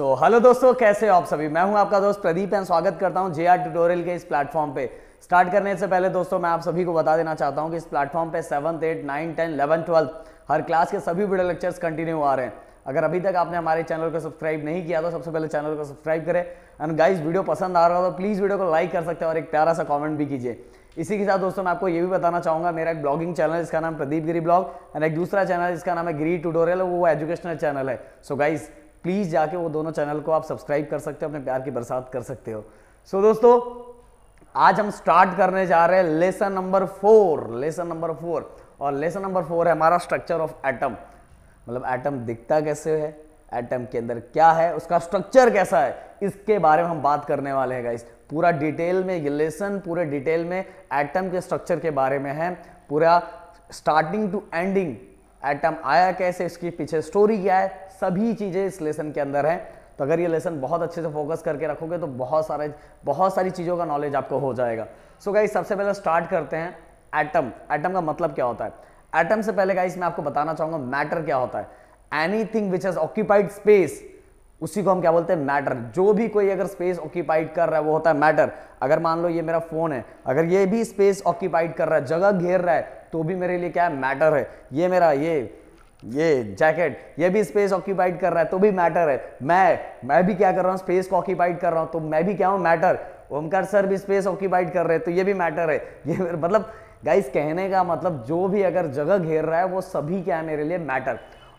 सो so, hello दोस्तों कैसे हो आप सभी मैं हूं आपका दोस्त प्रदीप एंड स्वागत करता हूं जे आर ट्यूटोरियल के इस प्लेटफॉर्म पे स्टार्ट करने से पहले दोस्तों मैं आप सभी को बता देना चाहता हूं कि इस प्लेटफॉर्म पे seventh eight nine ten eleven twelfth हर क्लास के सभी वीडियो लेक्चर्स कंटिन्यू आ रहे हैं अगर अभी तक आपने हमारे चैनल को सब्सक्राइब नहीं किया तो सबसे पहले चैनल को सब्सक्राइब करें एंड गाइज वीडियो पसंद आ रहा हो तो प्लीज़ वीडियो को लाइक कर सकते हैं और एक प्यारा सा कॉमेंट भी कीजिए इसी के साथ दोस्तों मैं आपको ये भी बताना चाहूँगा मेरा एक ब्लॉगिंग चैनल है जिसका नाम प्रदीप गिरी ब्लॉग एंड एक दूसरा चैनल जिसका नाम है गिरी ट्यूटोरियल वो एजुकेशनल चैनल है सो so गाइज प्लीज़ जाके वो दोनों चैनल को आप सब्सक्राइब कर सकते हो अपने प्यार की बरसात कर सकते हो सो so, दोस्तों आज हम स्टार्ट करने जा रहे हैं lesson number four lesson number four और लेसन नंबर फोर है हमारा स्ट्रक्चर ऑफ एटम मतलब एटम दिखता कैसे है एटम के अंदर क्या है उसका स्ट्रक्चर कैसा है इसके बारे में हम बात करने वाले हैं गाइस पूरा डिटेल में ये लेसन पूरे डिटेल में एटम के स्ट्रक्चर के बारे में है पूरा स्टार्टिंग टू एंडिंग एटम आया कैसे इसकी पीछे स्टोरी क्या है सभी चीज़ें इस लेसन के अंदर हैं तो अगर ये लेसन बहुत अच्छे से फोकस करके रखोगे तो बहुत सारे बहुत सारी चीज़ों का नॉलेज आपको हो जाएगा सो so गाइस सबसे पहले स्टार्ट करते हैं एटम एटम का मतलब क्या होता है एटम से पहले गाइस मैं आपको बताना चाहूँगा मैटर क्या होता है anything which has occupied space उसी को हम क्या बोलते हैं मैटर जो भी कोई अगर स्पेस ऑक्यूपाइड कर रहा है वो होता है मैटर अगर मान लो ये मेरा फोन है अगर ये भी स्पेस ऑक्यूपाइड कर रहा है जगह घेर रहा है तो भी मेरे लिए क्या है मैटर है ये मेरा ये ये जैकेट ये भी स्पेस ऑक्यूपाइड कर रहा है तो भी मैटर है मैं मैं भी क्या कर रहा हूँ स्पेस को ऑक्यूपाइड कर रहा हूँ तो मैं भी क्या हूँ मैटर ओमकार सर भी स्पेस ऑक्यूपाइड कर रहे हैं तो ये भी मैटर है ये मतलब गाइस कहने का मतलब जो भी अगर जगह घेर रहा है वो सभी क्या है मेरे लिए मैटर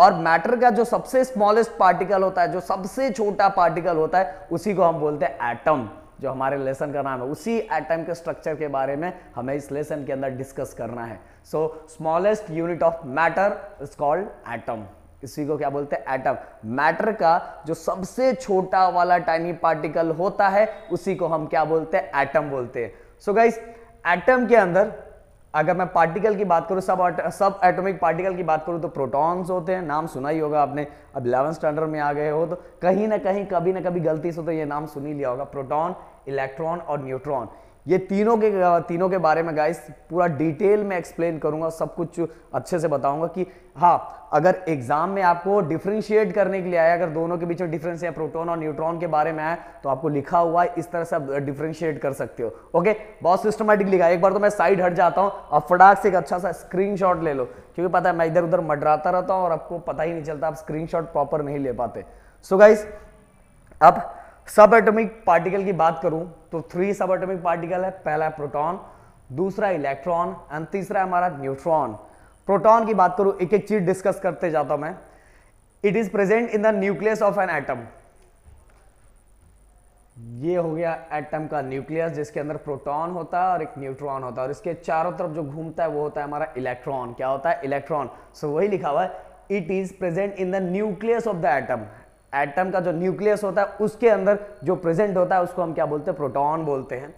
और मैटर का जो सबसे स्मॉलेस्ट पार्टिकल होता है जो सबसे छोटा पार्टिकल होता है उसी को हम बोलते हैं एटम जो हमारे लेसन का नाम है उसी एटम के स्ट्रक्चर के बारे में हमें इस लेसन के अंदर डिस्कस करना है so smallest unit of matter is called atom इसी को क्या बोलते हैं एटम मैटर का जो सबसे छोटा वाला टाइनी पार्टिकल होता है उसी को हम क्या बोलते हैं एटम बोलते हैं सो गाइस एटम के अंदर अगर मैं पार्टिकल की बात करूँ सब सब एटॉमिक पार्टिकल की बात करूँ तो प्रोटॉन्स होते हैं नाम सुना ही होगा आपने अब इलेवन स्टैंडर्ड में आ गए हो तो कहीं ना कहीं कभी ना कभी गलती से तो ये नाम सुन ही लिया होगा प्रोटॉन इलेक्ट्रॉन और न्यूट्रॉन ये तीनों के तीनों के बारे में गाइस पूरा डिटेल में एक्सप्लेन करूंगा सब कुछ अच्छे से बताऊंगा कि हाँ अगर एग्जाम में आपको डिफ्रेंशिएट करने के लिए आया अगर दोनों के बीच में डिफरेंस है प्रोटॉन और न्यूट्रॉन के बारे में आया तो आपको लिखा हुआ है इस तरह से आप डिफ्रेंशिएट कर सकते हो ओके बहुत सिस्टमेटिक लिखा है एक बार तो मैं साइड हट जाता हूँ और फटाक से एक अच्छा सा स्क्रीन ले लो क्योंकि पता है मैं इधर उधर मडराता रहता हूँ और आपको पता ही नहीं चलता आप स्क्रीन प्रॉपर नहीं ले पाते सो गाइस अब सब एटॉमिक पार्टिकल की बात करूं तो थ्री सब एटॉमिक पार्टिकल है पहला है प्रोटॉन दूसरा इलेक्ट्रॉन एंड तीसरा हमारा न्यूट्रॉन प्रोटॉन की बात करूं एक एक चीज डिस्कस करते जाता हूं मैं it is present in the nucleus of an atom ये हो गया एटम का न्यूक्लियस जिसके अंदर प्रोटॉन होता है और एक न्यूट्रॉन होता है और इसके चारों तरफ जो घूमता है वो होता है हमारा इलेक्ट्रॉन क्या होता है इलेक्ट्रॉन सो so, वही लिखा हुआ है it is present in the nucleus of the atom atom का जो न्यूक्लियस होता है उसके अंदर जो प्रेजेंट होता है उसको हम क्या बोलते हैं प्रोटॉन बोलते हैं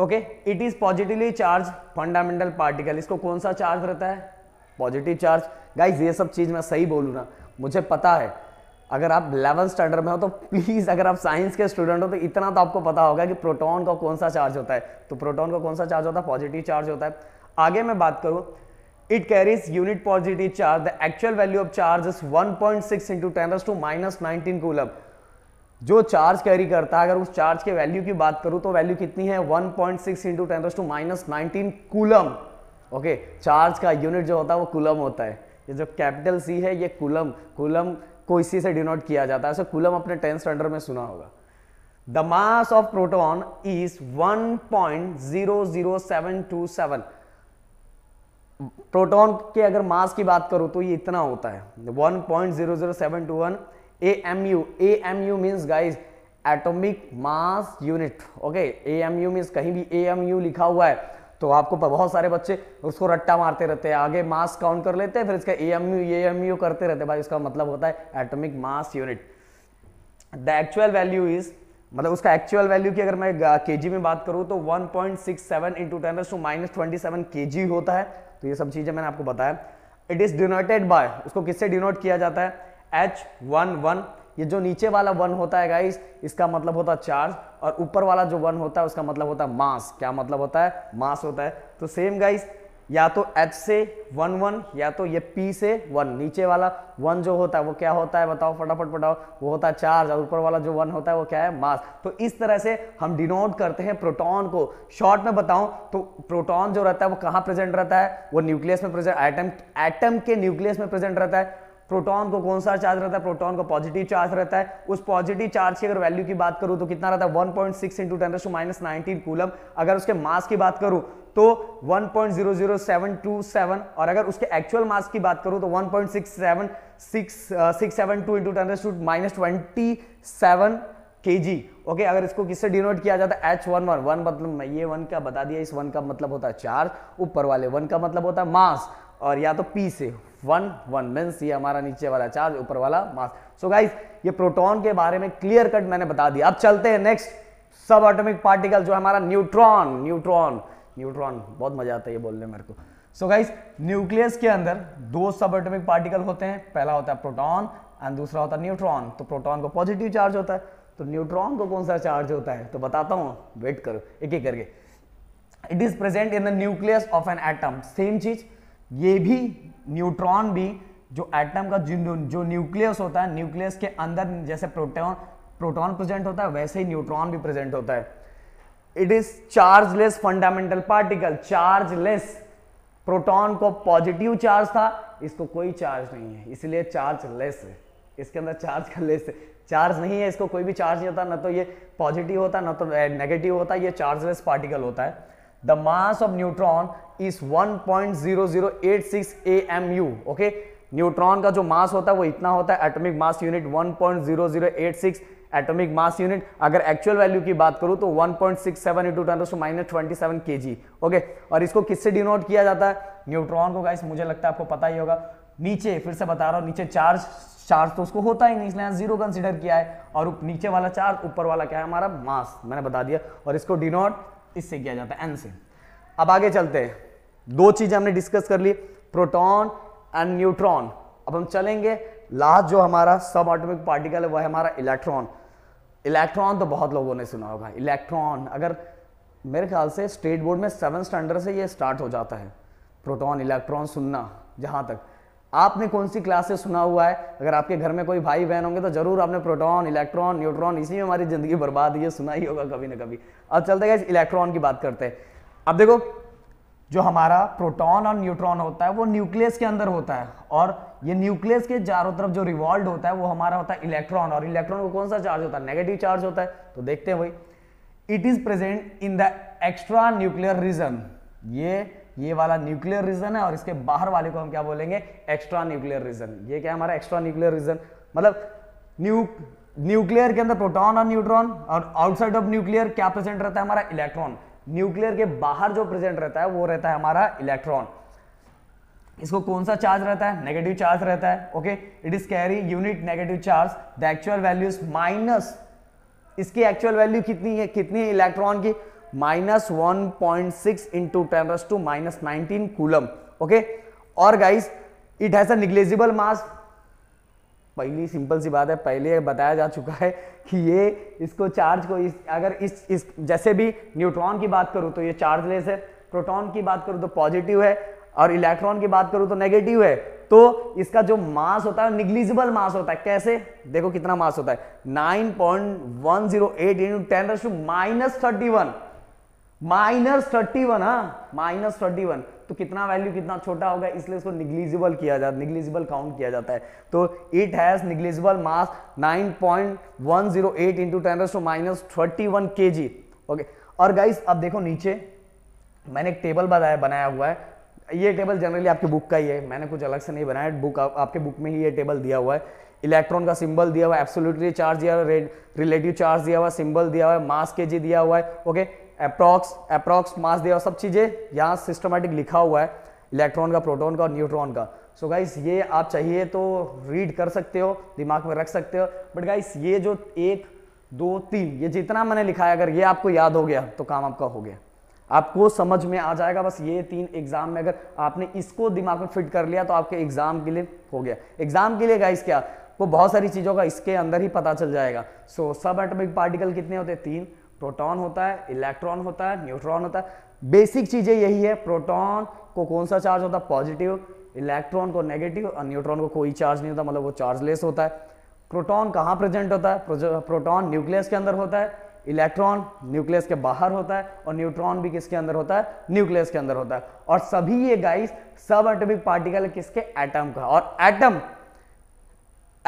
okay it is positively charge fundamental particle इसको कौन सा चार्ज रहता है पॉजिटिव चार्ज गाइज ये सब चीज मैं सही बोलू ना मुझे पता है अगर आप इलेवन स्टैंडर्ड में हो तो प्लीज़ अगर आप साइंस के स्टूडेंट हो तो इतना तो आपको पता होगा कि प्रोटॉन का कौन सा चार्ज होता है तो प्रोटॉन का कौन सा चार्ज होता है पॉजिटिव चार्ज होता है आगे मैं बात करूं It carries unit positive charge. The actual value of charge is 1.6 into 10 raised to minus 19 coulomb. जो चार्ज कैरी करता है अगर उस चार्ज के वैल्यू की बात करूं तो वैल्यू कितनी है 1.6 point six into ten to minus nineteen coulomb okay charge का यूनिट जो होता है वो कूलम होता है ये जो कैपिटल सी है ये कूलम कूलम को इसी से डिनोट किया जाता है सो कूलम अपने टेंथ स्टैंडर्ड में सुना होगा the mass of proton is 1.00727 proton के अगर मास की बात करूं तो ये इतना होता है 1.00721 AMU AMU means guys atomic mass unit okay AMU means कहीं भी AMU लिखा हुआ है तो आपको बहुत सारे बच्चे उसको रट्टा मारते रहते हैं आगे मास काउंट कर लेते हैं फिर इसका AMU AMU करते रहते हैं भाई इसका मतलब होता है atomic mass unit the actual value is मतलब उसका एक्चुअल वैल्यू की अगर मैं के में बात करूँ तो 1.67 point six seven into ten to minus twenty होता है तो ये सब चीज़ें मैंने आपको बताया इट इज़ डिनोटेड बाय उसको किससे डिनोट किया जाता है एच वन वन ये जो नीचे वाला वन होता है गाइस इसका मतलब होता है चार्ज और ऊपर वाला जो वन होता है उसका मतलब होता है मास क्या मतलब होता है मास होता है तो सेम गाइस या तो H से वन वन या तो ये P से वन नीचे वाला वन जो होता है वो क्या होता है बताओ फटाफट बताओ वो होता है चार्ज और ऊपर वाला जो वन होता है वो क्या है मास तो इस तरह से हम डिनोट करते हैं प्रोटॉन को शॉर्ट में बताऊं तो प्रोटॉन जो रहता है वो कहाँ प्रेजेंट रहता है वो न्यूक्लियस में प्रेजेंट आइटम एटम के न्यूक्लियस में प्रेजेंट रहता है प्रोटॉन को कौन सा चार्ज रहता है प्रोटॉन को पॉजिटिव चार्ज रहता है उस पॉजिटिव चार्ज की अगर वैल्यू की बात करूं तो कितना रहता है 1.6 ten to minus nineteen coulomb अगर उसके मास की बात करूं तो 1.00727 और अगर उसके एक्चुअल मास की बात करूं तो 1.67672 into ten to minus twenty seven K G okay अगर इसको किससे डिनोट किया जाता है एच वन वन वन मतलब ये वन का बता दिया इस वन का मतलब होता है चार्ज ऊपर वाले वन का मतलब होता है मास और या तो पी से वन वन मीन्स ये हमारा नीचे वाला चार्ज ऊपर वाला मास सो गाइस ये प्रोटॉन के बारे में क्लियर कट मैंने बता दिया अब चलते हैं नेक्स्ट सब ऑटोमिक पार्टिकल जो हमारा न्यूट्रॉन न्यूट्रॉन न्यूट्रॉन बहुत मजा आता है ये बोलने मेरे को सो गाइस न्यूक्लियस के अंदर दो सब ऑटोमिक पार्टिकल होते हैं पहला होता है प्रोटॉन और दूसरा होता है न्यूट्रॉन तो प्रोटॉन को पॉजिटिव चार्ज होता है तो न्यूट्रॉन को कौन सा चार्ज होता है तो बताता हूँ वेट करो एक एक करके it is present in the nucleus of an atom same चीज ये भी न्यूट्रॉन भी जो एटम का जो जो न्यूक्लियस होता है न्यूक्लियस के अंदर जैसे प्रोटॉन प्रोटॉन प्रेजेंट होता है वैसे ही न्यूट्रॉन भी प्रेजेंट होता है it is chargeless fundamental particle chargeless proton को पॉजिटिव चार्ज था इसको कोई चार्ज नहीं है इसलिए चार्ज लेस है इसके अंदर चार्ज का लेस है चार्ज नहीं है इसको कोई भी चार्ज नहीं होता ना तो ये पॉजिटिव होता ना तो नेगेटिव eh, होता ये चार्जलेस पार्टिकल होता है द मास ऑफ न्यूट्रॉन इस 1.0086 AMU ओके न्यूट्रॉन का जो मास होता है वो इतना होता है atomic mass unit 1.0086 atomic mass unit अगर एक्चुअल वैल्यू की बात करूं तो 1.67 point six seven into ten to minus twenty okay और इसको किससे डिनोट किया जाता है न्यूट्रॉन को गाइस मुझे लगता है आपको पता ही होगा नीचे फिर से बता रहा हूँ नीचे चार्ज चार्ज तो उसको होता ही नहीं इसलिए जीरो कंसिडर किया है और नीचे वाला चार्ज ऊपर वाला क्या है हमारा मास मैंने बता दिया और इसको डिनोट इससे किया जाता है एन से अब आगे चलते हैं दो चीजें हमने डिस्कस कर ली प्रोटॉन एंड न्यूट्रॉन अब हम चलेंगे लास्ट जो हमारा सब ऑटोमिक पार्टिकल है वह है हमारा इलेक्ट्रॉन इलेक्ट्रॉन तो बहुत लोगों ने सुना होगा इलेक्ट्रॉन अगर मेरे ख्याल से स्टेट बोर्ड में सेवन स्टैंडर्ड से ये स्टार्ट हो जाता है प्रोटॉन इलेक्ट्रॉन सुनना जहाँ तक आपने कौन सी क्लास से सुना हुआ है अगर आपके घर में कोई भाई बहन होंगे तो जरूर आपने प्रोटॉन इलेक्ट्रॉन न्यूट्रॉन इसी में हमारी जिंदगी बर्बाद ये सुना ही होगा कभी ना कभी अब चलते गए इलेक्ट्रॉन की बात करते हैं अब देखो जो हमारा प्रोटॉन और न्यूट्रॉन होता है वो न्यूक्लियस के अंदर होता है और ये न्यूक्लियस के चारों तरफ जो रिवॉल्व होता है वो हमारा होता है इलेक्ट्रॉन और इलेक्ट्रॉन को कौन सा चार्ज होता है नेगेटिव चार्ज होता है तो देखते हैं भाई it is present in the extra nuclear region ये ये वाला न्यूक्लियर रीजन है और इसके बाहर वाले को हम क्या बोलेंगे एक्स्ट्रा न्यूक्लियर रीजन ये क्या है हमारा एक्स्ट्रा न्यूक्लियर रीजन मतलब न्यू न्यूक्लियर के अंदर प्रोटॉन और न्यूट्रॉन और आउटसाइड ऑफ न्यूक्लियर क्या प्रेजेंट रहता है हमारा इलेक्ट्रॉन न्यूक्लियर के बाहर जो प्रेजेंट रहता है वो रहता है हमारा इलेक्ट्रॉन इसको कौन सा चार्ज रहता है नेगेटिव चार्ज रहता है okay it is carry unit negative charge the actual value is minus इसकी एक्चुअल वैल्यू कितनी है कितनी है इलेक्ट्रॉन की minus one point six into ten raise to minus nineteen coulomb okay और guys it has a negligible mass पहली simple सी बात है पहले बताया जा चुका है कि ये इसको चार्ज को इस अगर इस इस जैसे भी न्यूट्रॉन की बात करूँ तो ये चार्जलेस है प्रोटॉन की बात करूँ तो पॉजिटिव है और इलेक्ट्रॉन की बात करूँ तो नेगेटिव है तो इसका जो मास होता है निग्लिजिबल मास होता है कैसे देखो कितना मास होता है nine point one zero eight into ten minus thirty one minus thirty one हा माइनस थर्टी वन तो कितना वैल्यू कितना छोटा होगा इसलिए उसको निग्लिजिबल किया जाता है निग्लिजिबल काउंट किया जाता है तो it has negligible mass 9.108 point one zero eight into ten to minus thirty one K G okay और गाइस अब देखो नीचे मैंने एक टेबल बनाया बनाया हुआ है ये टेबल जनरली आपके बुक का ही है मैंने कुछ अलग से नहीं बनाया बुक आप, आपके बुक में ही ये टेबल दिया हुआ है इलेक्ट्रॉन का सिंबल दिया हुआ है एब्सोल्युटली चार्ज दिया हुआ है रिलेटिव चार्ज दिया हुआ सिंबल दिया हुआ है मास के जी दिया हुआ है ओके अप्रॉक्स अप्रॉक्स मास दिया सब चीज़ें यहाँ सिस्टमेटिक लिखा हुआ है इलेक्ट्रॉन का प्रोटोन का और न्यूट्रॉन का सो so गाइस ये आप चाहिए तो रीड कर सकते हो दिमाग में रख सकते हो बट गाइस ये जो एक दो तीन ये जितना मैंने लिखा है अगर ये आपको याद हो गया तो काम आपका हो गया आपको समझ में आ जाएगा बस ये तीन एग्जाम में अगर आपने इसको दिमाग में फिट कर लिया तो आपके एग्जाम के लिए हो गया एग्जाम के लिए गाइस क्या वो बहुत सारी चीज़ों का इसके अंदर ही पता चल जाएगा सो so, सब एटमिक पार्टिकल कितने होते हैं तीन प्रोटॉन होता है इलेक्ट्रॉन होता है न्यूट्रॉन होता है बेसिक चीज़ें यही है प्रोटॉन को कौन सा चार्ज होता है पॉजिटिव इलेक्ट्रॉन को नेगेटिव और न्यूट्रॉन को कोई चार्ज नहीं होता मतलब वो चार्जलेस होता है प्रोटॉन कहाँ प्रेजेंट होता है प्रोटॉन न्यूक्लियस के अंदर होता है इलेक्ट्रॉन न्यूक्लियस के बाहर होता है और न्यूट्रॉन भी किसके अंदर होता है न्यूक्लियस के अंदर होता है और सभी ये गाइस सब एटॉमिक पार्टिकल किसके एटम का और एटम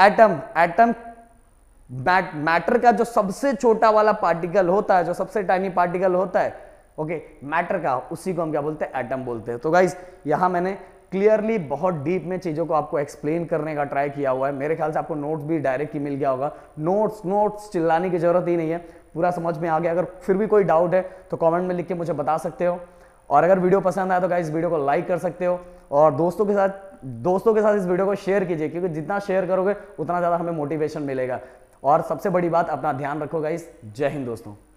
एटम एटम मैटर का जो सबसे छोटा वाला पार्टिकल होता है जो सबसे टाइनी पार्टिकल होता है ओके okay, मैटर का उसी को हम क्या बोलते हैं एटम बोलते हैं तो गाइज यहां मैंने क्लियरली बहुत डीप में चीज़ों को आपको एक्सप्लेन करने का ट्राई किया हुआ है मेरे ख्याल से आपको नोट्स भी डायरेक्ट ही मिल गया होगा नोट्स नोट्स चिल्लाने की जरूरत ही नहीं है पूरा समझ में आ गया अगर फिर भी कोई डाउट है तो कमेंट में लिख के मुझे बता सकते हो और अगर वीडियो पसंद आया तो गाइज वीडियो को लाइक कर सकते हो और दोस्तों के साथ दोस्तों के साथ इस वीडियो को शेयर कीजिए क्योंकि जितना शेयर करोगे उतना ज़्यादा हमें मोटिवेशन मिलेगा और सबसे बड़ी बात अपना ध्यान रखो गाइस जय हिंद दोस्तों